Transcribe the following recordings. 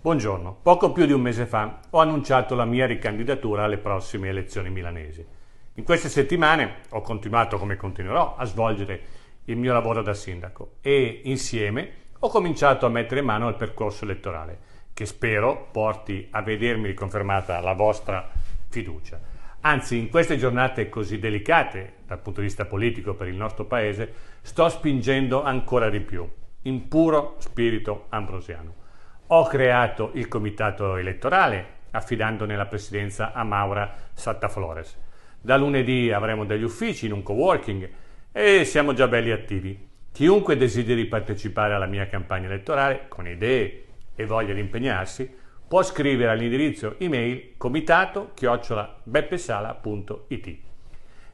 Buongiorno, poco più di un mese fa ho annunciato la mia ricandidatura alle prossime elezioni milanesi. In queste settimane ho continuato come continuerò a svolgere il mio lavoro da sindaco e insieme ho cominciato a mettere mano al percorso elettorale che spero porti a vedermi riconfermata la vostra fiducia. Anzi, in queste giornate così delicate dal punto di vista politico per il nostro Paese, sto spingendo ancora di più, in puro spirito ambrosiano. Ho creato il comitato elettorale affidandone la presidenza a Maura Sattaflores. Da lunedì avremo degli uffici in un coworking e siamo già belli attivi. Chiunque desideri partecipare alla mia campagna elettorale con idee e voglia di impegnarsi può scrivere all'indirizzo email comitato-beppesala.it.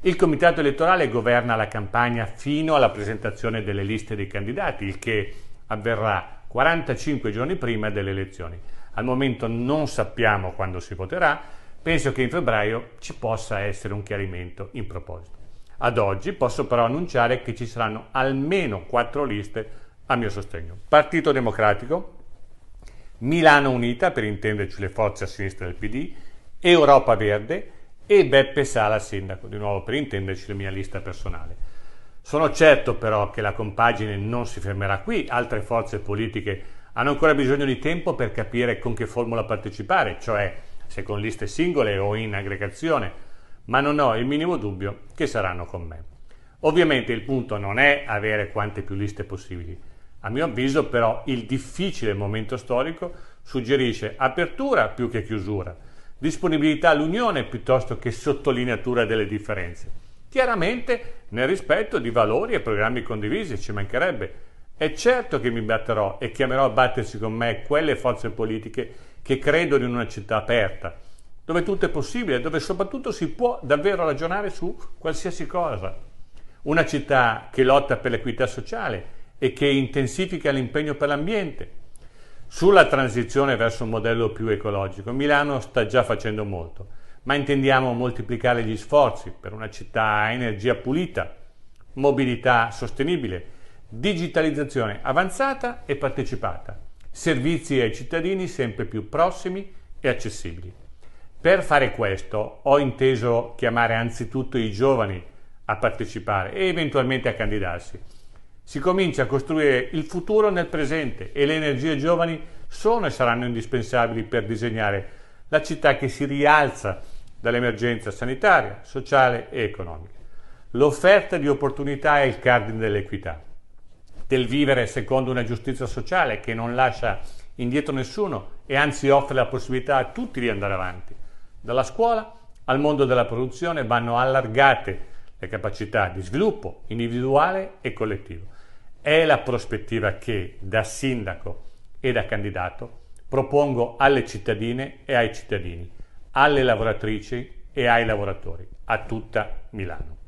Il comitato elettorale governa la campagna fino alla presentazione delle liste dei candidati, il che avverrà 45 giorni prima delle elezioni. Al momento non sappiamo quando si voterà, penso che in febbraio ci possa essere un chiarimento in proposito. Ad oggi posso però annunciare che ci saranno almeno quattro liste a mio sostegno. Partito Democratico, Milano Unita, per intenderci le forze a sinistra del PD, Europa Verde e Beppe Sala Sindaco, di nuovo per intenderci la mia lista personale. Sono certo però che la compagine non si fermerà qui, altre forze politiche hanno ancora bisogno di tempo per capire con che formula partecipare, cioè se con liste singole o in aggregazione, ma non ho il minimo dubbio che saranno con me. Ovviamente il punto non è avere quante più liste possibili, a mio avviso però il difficile momento storico suggerisce apertura più che chiusura, disponibilità all'unione piuttosto che sottolineatura delle differenze chiaramente nel rispetto di valori e programmi condivisi, ci mancherebbe. È certo che mi batterò e chiamerò a battersi con me quelle forze politiche che credono in una città aperta, dove tutto è possibile, dove soprattutto si può davvero ragionare su qualsiasi cosa. Una città che lotta per l'equità sociale e che intensifica l'impegno per l'ambiente. Sulla transizione verso un modello più ecologico, Milano sta già facendo molto ma intendiamo moltiplicare gli sforzi per una città a energia pulita, mobilità sostenibile, digitalizzazione avanzata e partecipata, servizi ai cittadini sempre più prossimi e accessibili. Per fare questo ho inteso chiamare anzitutto i giovani a partecipare e eventualmente a candidarsi. Si comincia a costruire il futuro nel presente e le energie giovani sono e saranno indispensabili per disegnare la città che si rialza dall'emergenza sanitaria, sociale e economica. L'offerta di opportunità è il cardine dell'equità, del vivere secondo una giustizia sociale che non lascia indietro nessuno e anzi offre la possibilità a tutti di andare avanti. Dalla scuola al mondo della produzione vanno allargate le capacità di sviluppo individuale e collettivo. È la prospettiva che da sindaco e da candidato propongo alle cittadine e ai cittadini alle lavoratrici e ai lavoratori, a tutta Milano.